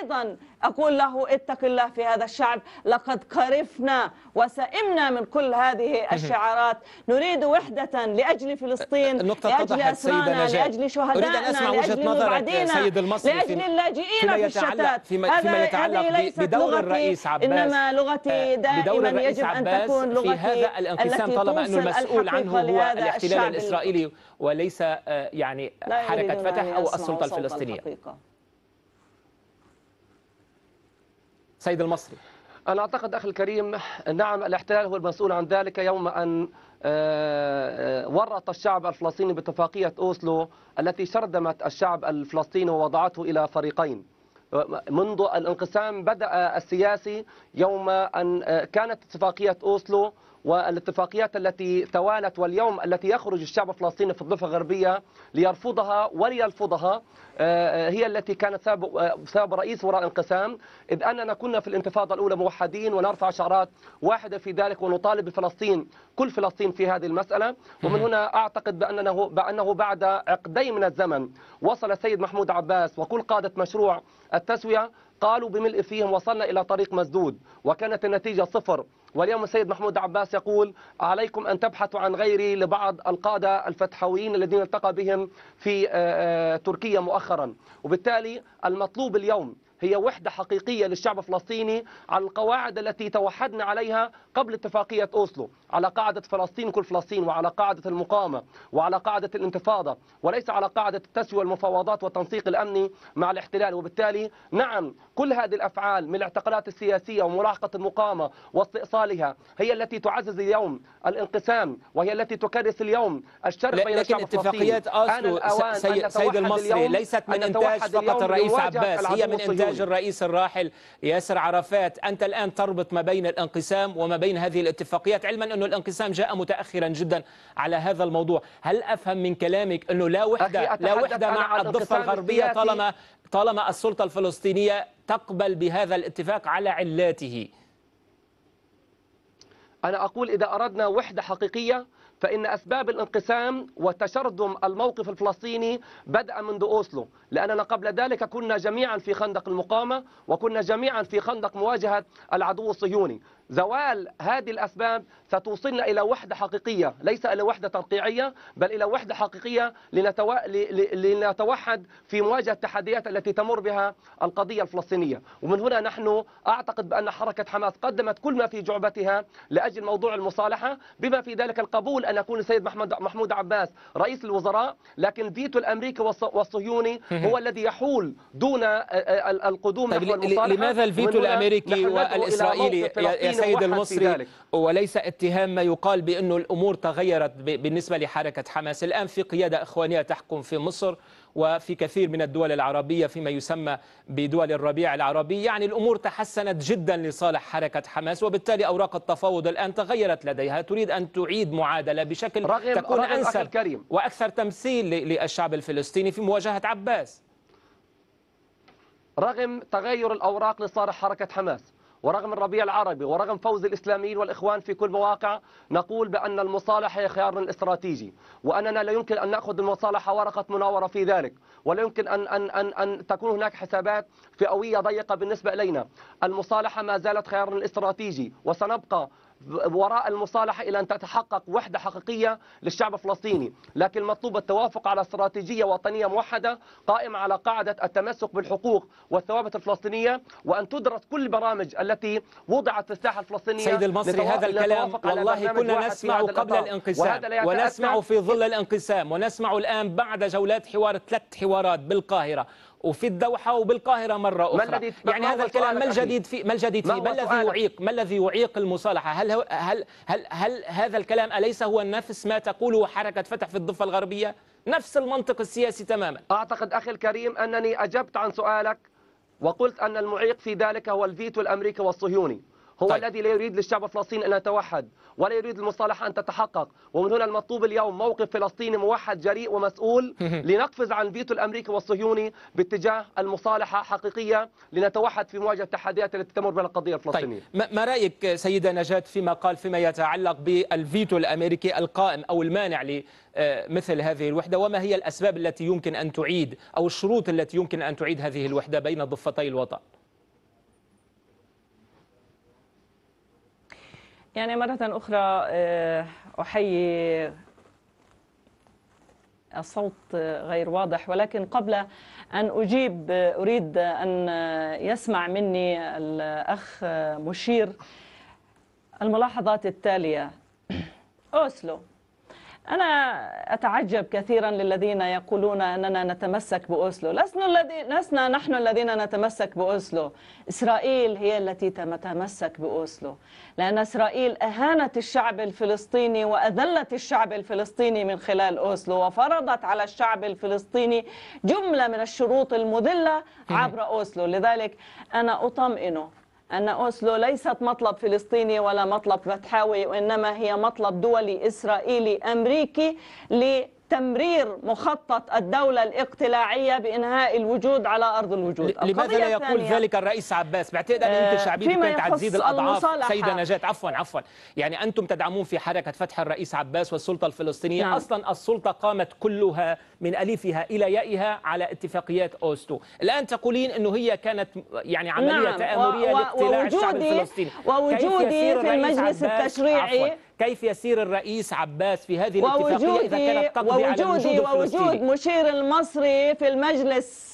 أيضا أقول له اتق الله في هذا الشعب لقد قرفنا وسئمنا من كل هذه الشعارات نريد وحدة لأجل فلسطين لأجل أسرانا لأجل شهدائنا لأجل مبعدينا لأجل اللاجئين في الشتات فيما, فيما يتعلق بدور الرئيس عباس إنما لغتي آه، دائما يجب أن تكون لغتي في هذا الانقسام طالما أن المسؤول عنه هو الاحتلال الإسرائيلي وليس آه، يعني حركة فتح أو السلطة الفلسطينية الحقيقة. سيد المصري أنا أعتقد أخي الكريم نعم الاحتلال هو المسؤول عن ذلك يوم أن آه، آه، ورط الشعب الفلسطيني باتفاقية أوسلو التي شردمت الشعب الفلسطيني ووضعته إلى فريقين منذ الانقسام بدأ السياسي يوم أن آه، كانت اتفاقية أوسلو والاتفاقيات التي توالت واليوم التي يخرج الشعب الفلسطيني في الضفة الغربية ليرفضها وليرفضها آه، آه، هي التي كانت آه، سبب رئيس وراء الانقسام إذ أننا كنا في الانتفاضة الأولى موحدين ونرفع شعارات واحدة في ذلك ونطالب بفلسطين كل فلسطين في هذه المسألة ومن هنا أعتقد بأنه, بأنه بعد عقدين من الزمن وصل السيد محمود عباس وكل قادة مشروع التسوية قالوا بملء فيهم وصلنا إلى طريق مسدود وكانت النتيجة صفر واليوم السيد محمود عباس يقول عليكم أن تبحثوا عن غيري لبعض القادة الفتحويين الذين التقى بهم في تركيا مؤخرا وبالتالي المطلوب اليوم هي وحدة حقيقية للشعب الفلسطيني على القواعد التي توحدنا عليها قبل اتفاقية أوسلو على قاعدة فلسطين كل فلسطين وعلى قاعدة المقاومة وعلى قاعدة الانتفاضة وليس على قاعدة التسوية والمفاوضات والتنسيق الأمني مع الاحتلال وبالتالي نعم كل هذه الأفعال من الاعتقالات السياسية وملاحقة المقاومة واستئصالها هي التي تعزز اليوم الانقسام وهي التي تكرس اليوم الشر بين الشعب الفلسطيني لكن اتفاقيات أوسلو سيد المصري ليست من إنتاج فقط الرئيس عباس هي من إنتاج إزعاج الرئيس الراحل ياسر عرفات أنت الآن تربط ما بين الانقسام وما بين هذه الاتفاقيات علما أن الانقسام جاء متأخرا جدا على هذا الموضوع هل أفهم من كلامك أنه لا وحدة لا وحدة مع الضفة الغربية طالما طالما السلطة الفلسطينية تقبل بهذا الاتفاق على علاته أنا أقول إذا أردنا وحدة حقيقية فإن أسباب الانقسام وتشرذم الموقف الفلسطيني بدأ منذ أوسلو لأننا قبل ذلك كنا جميعا في خندق المقاومة وكنا جميعا في خندق مواجهة العدو الصهيوني زوال هذه الأسباب ستوصلنا إلى وحدة حقيقية ليس إلى وحدة ترقيعية بل إلى وحدة حقيقية لنتو... لنتوحد في مواجهة التحديات التي تمر بها القضية الفلسطينية ومن هنا نحن أعتقد بأن حركة حماس قدمت كل ما في جعبتها لأجل موضوع المصالحة بما في ذلك القبول أن يكون السيد محمد محمود عباس رئيس الوزراء لكن فيتو الأمريكي والصهيوني هو الذي يحول دون القدوم طيب نحو المصالحة لماذا الفيتو الأمريكي والإسرائيلي السيد المصري وليس اتهام ما يقال بأن الأمور تغيرت بالنسبة لحركة حماس الآن في قيادة إخوانية تحكم في مصر وفي كثير من الدول العربية فيما يسمى بدول الربيع العربي يعني الأمور تحسنت جدا لصالح حركة حماس وبالتالي أوراق التفاوض الآن تغيرت لديها تريد أن تعيد معادلة بشكل رغم تكون رغم أنسب وأكثر تمثيل للشعب الفلسطيني في مواجهة عباس رغم تغير الأوراق لصالح حركة حماس ورغم الربيع العربي ورغم فوز الإسلاميين والإخوان في كل مواقع نقول بأن المصالحة هي خيار استراتيجي وأننا لا يمكن أن نأخذ المصالحة ورقة مناورة في ذلك ولا يمكن أن, أن, أن, أن تكون هناك حسابات فئوية ضيقة بالنسبة إلينا المصالحة ما زالت خيار استراتيجي وسنبقى وراء المصالحة إلى أن تتحقق وحدة حقيقية للشعب الفلسطيني لكن المطلوب التوافق على استراتيجية وطنية موحدة قائمة على قاعدة التمسك بالحقوق والثوابت الفلسطينية وأن تدرس كل البرامج التي وضعت في الساحة الفلسطينية سيد المصري هذا الكلام والله كنا نسمع قبل الانقسام ونسمع في ظل <laughs> الانقسام ونسمع الآن بعد جولات حوار ثلاث حوارات بالقاهرة وفي الدوحة وبالقاهرة مرة أخرى ما الذي يعني هذا الكلام ما الجديد في ما الجديد فيه ما الذي يعيق ما الذي يعيق المصالحة هل, هل هل هل هل هذا الكلام أليس هو نفس ما تقوله حركة فتح في الضفة الغربية نفس المنطق السياسي تماما أعتقد أخي الكريم أنني أجبت عن سؤالك وقلت أن المعيق في ذلك هو الفيتو الأمريكي والصهيوني هو طيب. الذي لا يريد للشعب الفلسطيني أن يتوحد ولا يريد المصالحة أن تتحقق ومن هنا المطلوب اليوم موقف فلسطيني موحد جريء ومسؤول <laughs> لنقفز عن فيتو الأمريكي والصهيوني باتجاه المصالحة حقيقية لنتوحد في مواجهة التحديات التي تمر بها القضية طيب. الفلسطينية طيب. ما رأيك سيدة نجاة فيما قال فيما يتعلق بالفيتو الأمريكي القائم أو المانع مثل هذه الوحدة وما هي الأسباب التي يمكن أن تعيد أو الشروط التي يمكن أن تعيد هذه الوحدة بين ضفتي الوطن يعني مرة أخرى آه، أحيي الصوت غير واضح ولكن قبل أن أجيب أريد أن يسمع مني الأخ مشير الملاحظات التالية أوسلو أنا أتعجب كثيرا للذين يقولون أننا نتمسك بأوسلو لسنا, الذي... لسنا نحن الذين نتمسك بأوسلو إسرائيل هي التي تتمسك بأوسلو لأن إسرائيل أهانت الشعب الفلسطيني وأذلت الشعب الفلسطيني من خلال أوسلو وفرضت على الشعب الفلسطيني جملة من الشروط المذلة إيه. عبر أوسلو لذلك أنا أطمئنه أن أوسلو ليست مطلب فلسطيني ولا مطلب فتحاوي وإنما هي مطلب دولي إسرائيلي أمريكي تمرير مخطط الدولة الاقتلاعية بإنهاء الوجود على أرض الوجود لماذا لا يقول ذلك الرئيس عباس بعتقد أن أنت الشعبية آه، كانت تزيد الأضعاف سيدة نجاة عفوا عفوا يعني أنتم تدعمون في حركة فتح الرئيس عباس والسلطة الفلسطينية نعم. أصلا السلطة قامت كلها من أليفها إلى يائها على اتفاقيات أوستو الآن تقولين أنه هي كانت يعني عملية نعم. تآمرية لاقتلاع الشعب الفلسطيني ووجودي في المجلس التشريعي عفواً. كيف يسير الرئيس عباس في هذه الاتفاقية إذا كانت تقضي على الوجود ووجود مشير المصري في المجلس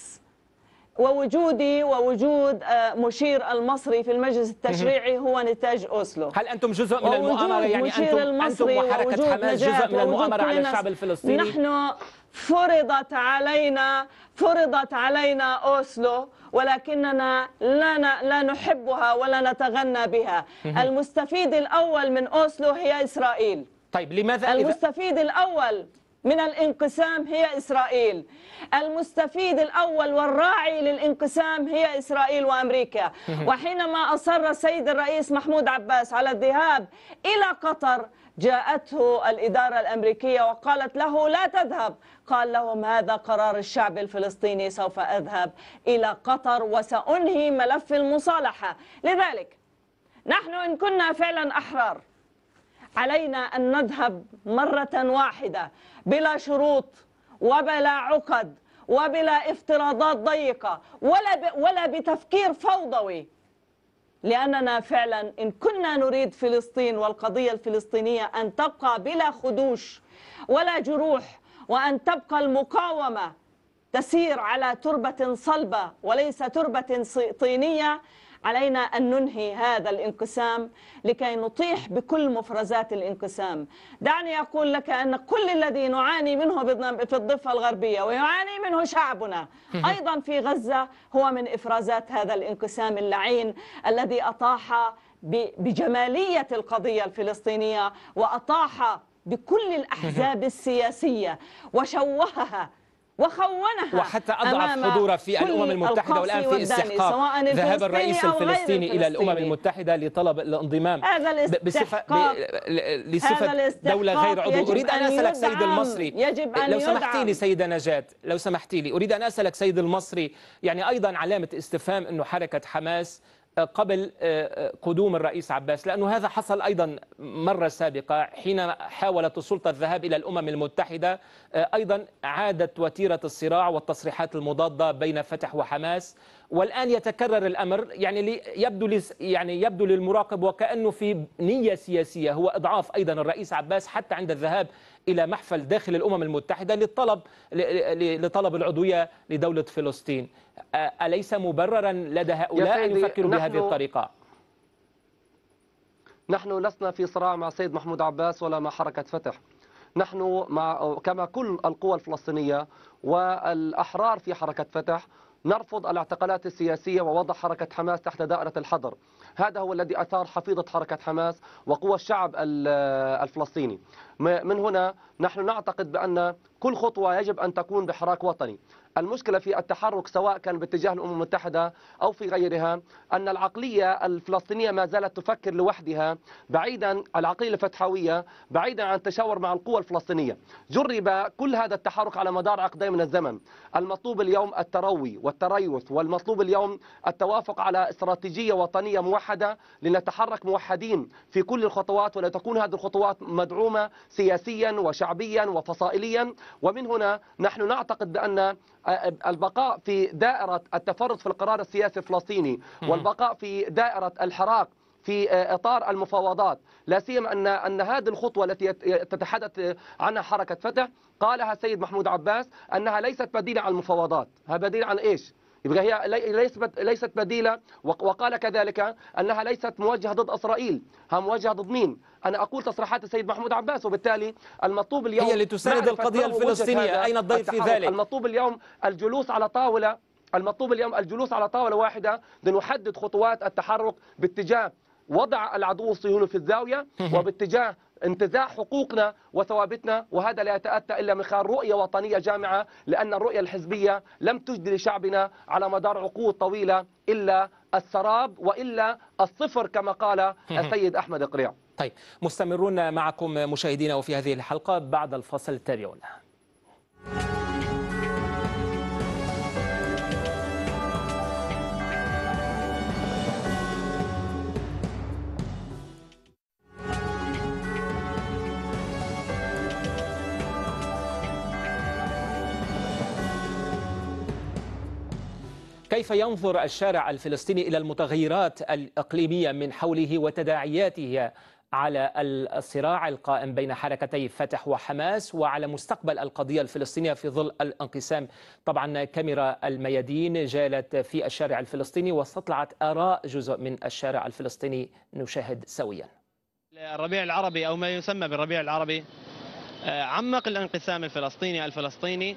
ووجودي ووجود آه، مشير المصري في المجلس التشريعي هو نتاج أوسلو هل أنتم جزء من المؤامرة يعني أنتم, أنتم وحركة حماس جزء من المؤامرة على الشعب الفلسطيني نحن فرضت علينا فرضت علينا أوسلو ولكننا لا لا نحبها ولا نتغنى بها المستفيد الأول من أوسلو هي إسرائيل طيب لماذا المستفيد الأول من الانقسام هي إسرائيل المستفيد الأول والراعي للانقسام هي إسرائيل وأمريكا وحينما أصر السيد الرئيس محمود عباس على الذهاب إلى قطر جاءته الإدارة الأمريكية وقالت له لا تذهب قال لهم هذا قرار الشعب الفلسطيني سوف أذهب إلى قطر وسأنهي ملف المصالحة لذلك نحن إن كنا فعلا أحرار علينا أن نذهب مرة واحدة بلا شروط وبلا عقد وبلا افتراضات ضيقة ولا ولا بتفكير فوضوي لأننا فعلا إن كنا نريد فلسطين والقضية الفلسطينية أن تبقى بلا خدوش ولا جروح وأن تبقى المقاومة تسير على تربة صلبة وليس تربة طينية علينا أن ننهي هذا الانقسام لكي نطيح بكل مفرزات الانقسام دعني أقول لك أن كل الذي نعاني منه في الضفة الغربية ويعاني منه شعبنا أيضا في غزة هو من إفرازات هذا الانقسام اللعين الذي أطاح بجمالية القضية الفلسطينية وأطاح بكل الأحزاب السياسية وشوهها وخونها وحتى أضعف حضوره في الأمم المتحدة والآن في استحقاق ذهاب الرئيس الفلسطيني إلى الأمم المتحدة لطلب الانضمام هذا الاستحقاق لصفة الاستحقاق دولة غير عضو أريد أن أسألك سيد المصري يجب أن لو سمحتي لي سيدة نجاة لو سمحتي لي أريد أن أسألك سيد المصري يعني أيضا علامة استفهام أنه حركة حماس قبل آه، آه، قدوم الرئيس عباس لأنه هذا حصل أيضا مرة سابقة حين حاولت السلطة الذهاب إلى الأمم المتحدة آه، أيضا عادت وتيرة الصراع والتصريحات المضادة بين فتح وحماس والآن يتكرر الأمر يعني يبدو يعني يبدو للمراقب وكأنه في نية سياسية هو إضعاف أيضا الرئيس عباس حتى عند الذهاب إلى محفل داخل الأمم المتحدة للطلب لطلب العضوية لدولة فلسطين أليس مبررا لدى هؤلاء أن يفكروا بهذه الطريقة؟ نحن لسنا في صراع مع سيد محمود عباس ولا مع حركة فتح نحن مع كما كل القوى الفلسطينية والأحرار في حركة فتح نرفض الاعتقالات السياسية ووضع حركة حماس تحت دائرة الحظر هذا هو الذي أثار حفيظة حركة حماس وقوى الشعب الفلسطيني من هنا نحن نعتقد بأن كل خطوة يجب أن تكون بحراك وطني المشكلة في التحرك سواء كان باتجاه الأمم المتحدة أو في غيرها أن العقلية الفلسطينية ما زالت تفكر لوحدها بعيدا العقلية الفتحوية بعيدا عن التشاور مع القوى الفلسطينية جرب كل هذا التحرك على مدار عقدين من الزمن المطلوب اليوم التروي والتريث والمطلوب اليوم التوافق على استراتيجية وطنية موحدة لنتحرك موحدين في كل الخطوات ولتكون هذه الخطوات مدعومة سياسيا وشعبيا وفصائليا ومن هنا نحن نعتقد بأن البقاء في دائرة التفرد في القرار السياسي الفلسطيني والبقاء في دائرة الحراك في آه، اطار المفاوضات لا سيما ان ان هذه الخطوه التي تتحدث عنها حركه فتح قالها السيد محمود عباس انها ليست بديله عن المفاوضات هي بديل عن ايش يبقى هي ليست ليست بديلة وقال كذلك أنها ليست موجهة ضد إسرائيل ها موجهة ضد مين أنا أقول تصريحات السيد محمود عباس وبالتالي المطلوب اليوم هي لتساند القضية الفلسطينية أين الضيف في ذلك المطلوب اليوم الجلوس على طاولة المطلوب اليوم الجلوس على طاولة واحدة لنحدد خطوات التحرك باتجاه وضع العدو الصهيوني في الزاوية وباتجاه انتزاع حقوقنا وثوابتنا وهذا لا يتأتى إلا من خلال رؤية وطنية جامعة لأن الرؤية الحزبية لم تجد لشعبنا على مدار عقود طويلة إلا السراب وإلا الصفر كما قال السيد أحمد قريع طيب مستمرون معكم مشاهدينا وفي هذه الحلقة بعد الفصل تابعونا كيف ينظر الشارع الفلسطيني إلى المتغيرات الإقليمية من حوله وتداعياتها على الصراع القائم بين حركتي فتح وحماس وعلى مستقبل القضية الفلسطينية في ظل الانقسام طبعا كاميرا الميادين جالت في الشارع الفلسطيني واستطلعت آراء جزء من الشارع الفلسطيني نشاهد سويا الربيع العربي أو ما يسمى بالربيع العربي آه، عمق الانقسام الفلسطيني الفلسطيني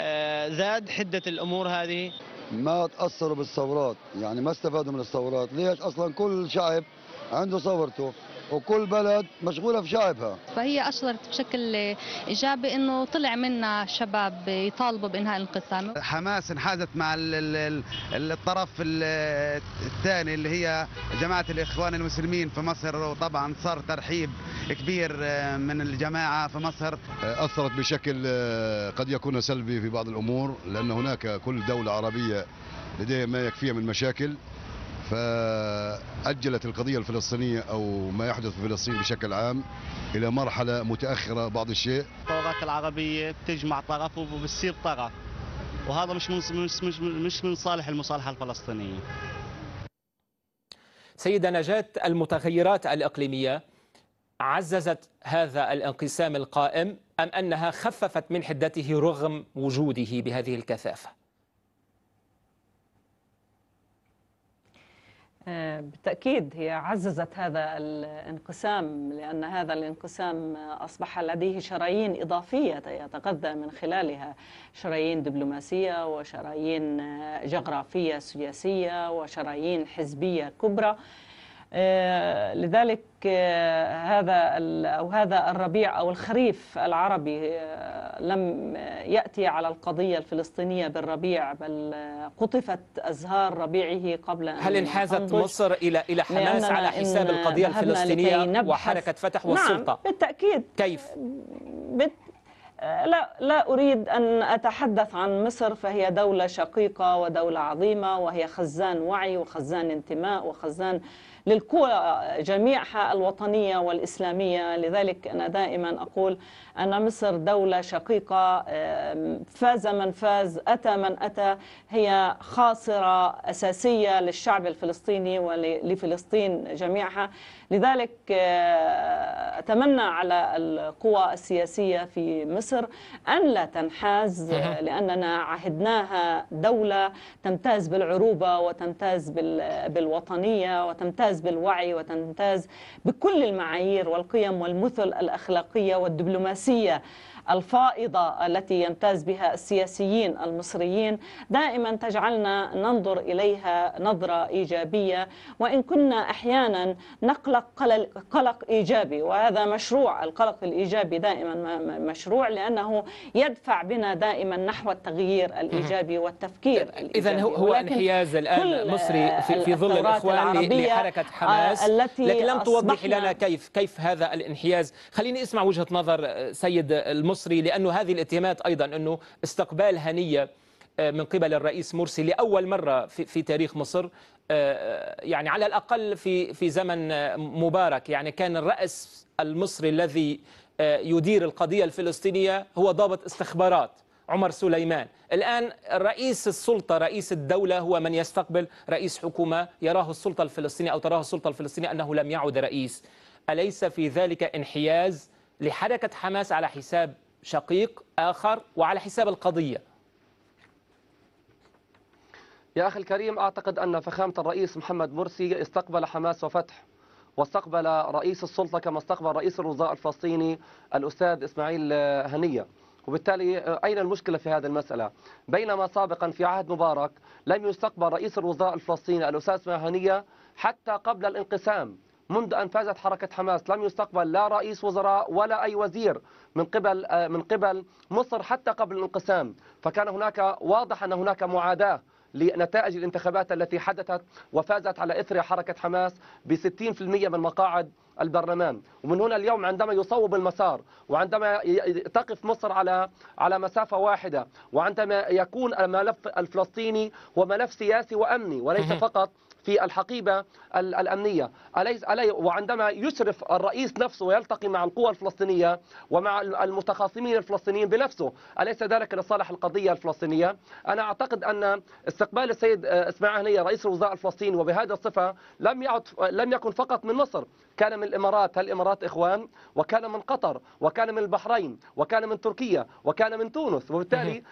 آه، زاد حدة الأمور هذه ما تاثروا بالثورات يعني ما استفادوا من الثورات ليش اصلا كل شعب عنده صورته وكل بلد مشغوله في شعبها فهي اشرت بشكل ايجابي انه طلع منا شباب يطالبوا بانهاء الانقسام حماس انحازت مع الطرف الثاني اللي هي جماعه الاخوان المسلمين في مصر وطبعا صار ترحيب كبير آه، من الجماعه في مصر آه، اثرت بشكل آه، قد يكون سلبي في بعض الامور لان هناك كل دوله عربيه لديها ما يكفيها من مشاكل فأجلت القضية الفلسطينية أو ما يحدث في فلسطين بشكل عام إلى مرحلة متأخرة بعض الشيء الثورات العربية بتجمع طرف وبتصير طرف وهذا مش من مش مش, مش من صالح المصالحة الفلسطينية سيدة نجاة المتغيرات الإقليمية عززت هذا الانقسام القائم أم أنها خففت من حدته رغم وجوده بهذه الكثافة؟ آه، بالتأكيد هي عززت هذا الانقسام لأن هذا الانقسام أصبح لديه شرايين إضافية يتغذى من خلالها شرايين دبلوماسية وشرايين جغرافية سياسية وشرايين حزبية كبرى آه، لذلك آه، هذا أو هذا الربيع أو الخريف العربي آه، لم يأتي على القضية الفلسطينية بالربيع بل قطفت أزهار ربيعه قبل أن هل انحازت مصر إلى إلى حماس على حساب القضية الفلسطينية وحركة فتح نعم، والسلطة؟ نعم بالتأكيد كيف؟ بت... لا لا أريد أن أتحدث عن مصر فهي دولة شقيقة ودولة عظيمة وهي خزان وعي وخزان انتماء وخزان للكرة جميعها الوطنية والإسلامية لذلك أنا دائما أقول أن مصر دولة شقيقة فاز من فاز أتى من أتى هي خاصرة أساسية للشعب الفلسطيني ولفلسطين جميعها لذلك آه، أتمنى على القوى السياسية في مصر أن لا تنحاز لأننا عهدناها دولة تمتاز بالعروبة وتمتاز بالوطنية وتمتاز تمتاز بالوعي وتمتاز بكل المعايير والقيم والمثل الأخلاقية والدبلوماسية الفائضة التي يمتاز بها السياسيين المصريين دائما تجعلنا ننظر إليها نظرة إيجابية وإن كنا أحيانا نقلق قلق إيجابي وهذا مشروع القلق الإيجابي دائما مشروع لأنه يدفع بنا دائما نحو التغيير الإيجابي والتفكير إذا هو انحياز الآن مصري في, في ظل آه، الإخوان لحركة حماس آه، التي لكن لم توضحي لنا كيف كيف هذا الانحياز خليني اسمع وجهة نظر آه، سيد المصري المصري لأن هذه الاتهامات أيضا أنه استقبال هنية آه، من قبل الرئيس مرسي لأول مرة في تاريخ مصر آه، آه، يعني على الأقل في في زمن مبارك يعني كان الرأس المصري الذي يدير القضية الفلسطينية هو ضابط استخبارات عمر سليمان الآن رئيس السلطة رئيس الدولة هو من يستقبل رئيس حكومة يراه السلطة الفلسطينية أو تراه السلطة الفلسطينية أنه لم يعد رئيس أليس في ذلك انحياز لحركة حماس على حساب شقيق آخر وعلى حساب القضية يا أخي الكريم أعتقد أن فخامة الرئيس محمد مرسي استقبل حماس وفتح واستقبل رئيس السلطة كما استقبل رئيس الوزراء الفلسطيني الأستاذ إسماعيل آه، هنية وبالتالي آه، أين المشكلة في هذه المسألة بينما سابقا في عهد مبارك لم يستقبل رئيس الوزراء الفلسطيني الأستاذ إسماعيل هنية حتى قبل الانقسام منذ أن فازت حركة حماس لم يستقبل لا رئيس وزراء ولا أي وزير من قبل آه، من قبل مصر حتى قبل الانقسام فكان هناك واضح أن هناك معاداة لنتائج الانتخابات التي حدثت وفازت على إثر حركة حماس ب 60% من مقاعد البرلمان ومن هنا اليوم عندما يصوب المسار وعندما تقف مصر على على مسافة واحدة وعندما يكون الملف الفلسطيني هو ملف سياسي وأمني وليس فقط في الحقيبة الأمنية أليس علي وعندما يشرف الرئيس نفسه ويلتقي مع القوى الفلسطينية ومع المتخاصمين الفلسطينيين بنفسه أليس ذلك لصالح القضية الفلسطينية أنا أعتقد أن استقبال السيد إسماعيل هنية رئيس الوزراء الفلسطيني وبهذه الصفة لم يعد لم يكن فقط من مصر كان من الإمارات هل الإمارات إخوان وكان من قطر وكان من البحرين وكان من تركيا وكان من تونس وبالتالي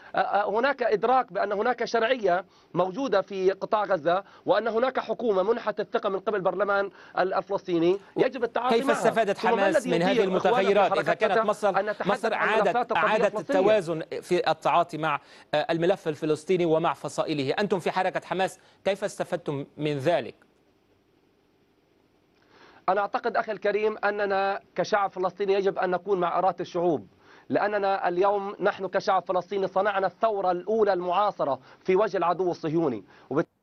هناك إدراك بأن هناك شرعية موجودة في قطاع غزة وأن هناك حكومة منحت الثقة من قبل البرلمان الفلسطيني يجب التعاطي كيف استفادت حماس من هذه المتغيرات إذا كانت مصر مصر عادت عادت التوازن في التعاطي مع آه، الملف الفلسطيني ومع فصائله أنتم في حركة حماس كيف استفدتم من ذلك؟ أنا أعتقد أخي الكريم أننا كشعب فلسطيني يجب أن نكون مع أراة الشعوب لأننا اليوم نحن كشعب فلسطيني صنعنا الثورة الأولى المعاصرة في وجه العدو الصهيوني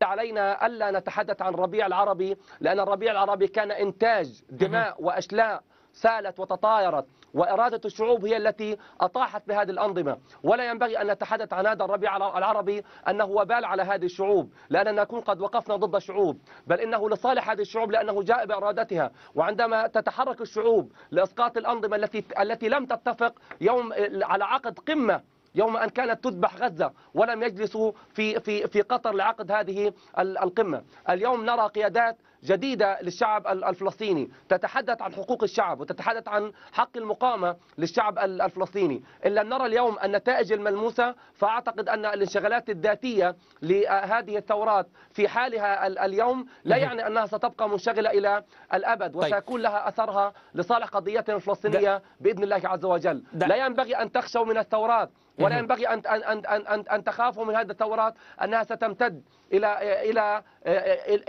علينا ألا نتحدث عن الربيع العربي لأن الربيع العربي كان إنتاج دماء وأشلاء سالت وتطايرت وإرادة الشعوب هي التي أطاحت بهذه الأنظمة ولا ينبغي أن نتحدث عن هذا الربيع العربي أنه وبال على هذه الشعوب لأننا نكون قد وقفنا ضد الشعوب بل إنه لصالح هذه الشعوب لأنه جاء بإرادتها وعندما تتحرك الشعوب لإسقاط الأنظمة التي التي لم تتفق يوم على عقد قمة يوم أن كانت تذبح غزة ولم يجلسوا في في في قطر لعقد هذه القمة اليوم نرى قيادات جديدة للشعب الفلسطيني تتحدث عن حقوق الشعب وتتحدث عن حق المقاومة للشعب الفلسطيني إن لم نرى اليوم النتائج الملموسة فأعتقد أن الانشغالات الذاتية لهذه آه، الثورات في حالها اليوم لا يعني أنها ستبقى منشغلة إلى الأبد طيب. وسيكون لها أثرها لصالح قضيتنا الفلسطينية بإذن الله عز وجل لا ينبغي أن تخشوا من الثورات ولا ينبغي أن أن أن أن تخافوا من هذه الثورات أنها ستمتد إلى إلى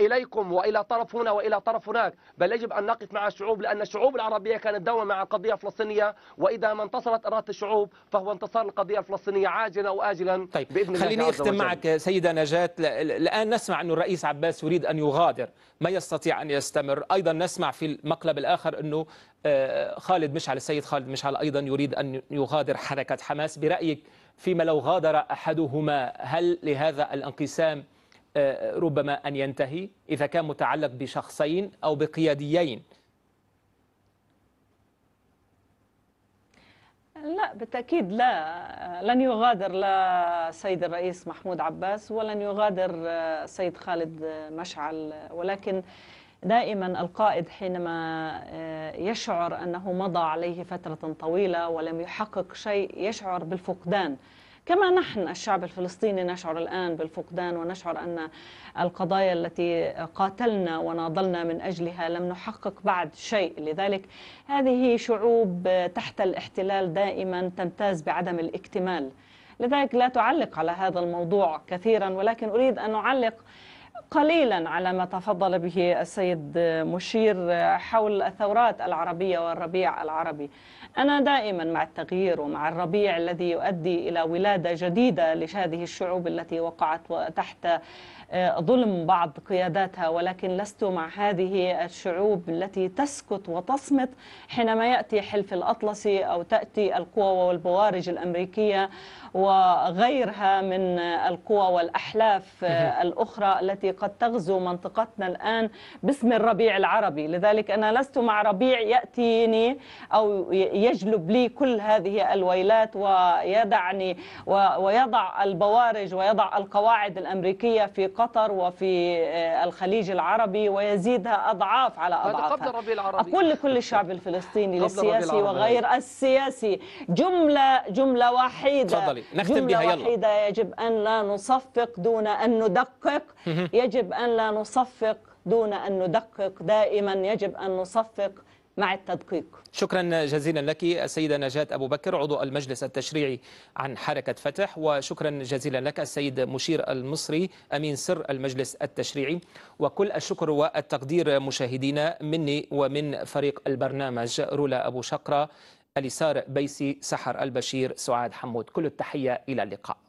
إليكم وإلى طرف هنا وإلى طرف هناك بل يجب أن نقف مع الشعوب لأن الشعوب العربية كانت دوما مع القضية الفلسطينية وإذا ما انتصرت إرادة الشعوب فهو انتصار القضية الفلسطينية عاجلا أو آجلا طيب بإذن الله خليني أختم معك سيدة نجاة الآن نسمع أن الرئيس عباس يريد أن يغادر ما يستطيع أن يستمر أيضا نسمع في المقلب الآخر أنه آه، خالد مشعل السيد خالد مشعل أيضا يريد أن يغادر حركة حماس برأيك فيما لو غادر أحدهما هل لهذا الانقسام ربما أن ينتهي إذا كان متعلق بشخصين أو بقياديين لا بالتأكيد لا لن يغادر لا سيد الرئيس محمود عباس ولن يغادر سيد خالد مشعل ولكن دائما القائد حينما يشعر أنه مضى عليه فترة طويلة ولم يحقق شيء يشعر بالفقدان كما نحن الشعب الفلسطيني نشعر الآن بالفقدان ونشعر أن القضايا التي قاتلنا وناضلنا من أجلها لم نحقق بعد شيء لذلك هذه شعوب تحت الاحتلال دائما تمتاز بعدم الاكتمال لذلك لا تعلق على هذا الموضوع كثيرا ولكن أريد أن أعلق قليلا على ما تفضل به السيد مشير حول الثورات العربية والربيع العربي أنا دائما مع التغيير ومع الربيع الذي يؤدي إلى ولادة جديدة لهذه الشعوب التي وقعت تحت آه، ظلم بعض قياداتها ولكن لست مع هذه الشعوب التي تسكت وتصمت حينما يأتي حلف الأطلسي أو تأتي القوى والبوارج الأمريكية وغيرها من القوى والأحلاف آه، الأخرى التي قد تغزو منطقتنا الآن باسم الربيع العربي لذلك أنا لست مع ربيع يأتيني أو يجلب لي كل هذه الويلات ويدعني ويضع البوارج ويضع القواعد الأمريكية في قطر وفي آه، الخليج العربي ويزيدها أضعاف على أضعافها قبل الربيع العربي أقول لكل الشعب الفلسطيني السياسي وغير السياسي جملة جملة وحيدة تفضلي نختم جملة بها يلا. وحيدة يجب أن لا نصفق دون أن ندقق يجب أن لا نصفق دون أن ندقق دائما يجب أن نصفق مع التدقيق شكرا جزيلا لك السيدة نجاة أبو بكر عضو المجلس التشريعي عن حركة فتح وشكرا جزيلا لك السيد مشير المصري أمين سر المجلس التشريعي وكل الشكر والتقدير مشاهدينا مني ومن فريق البرنامج رولا أبو شقرة اليسار بيسي سحر البشير سعاد حمود كل التحية إلى اللقاء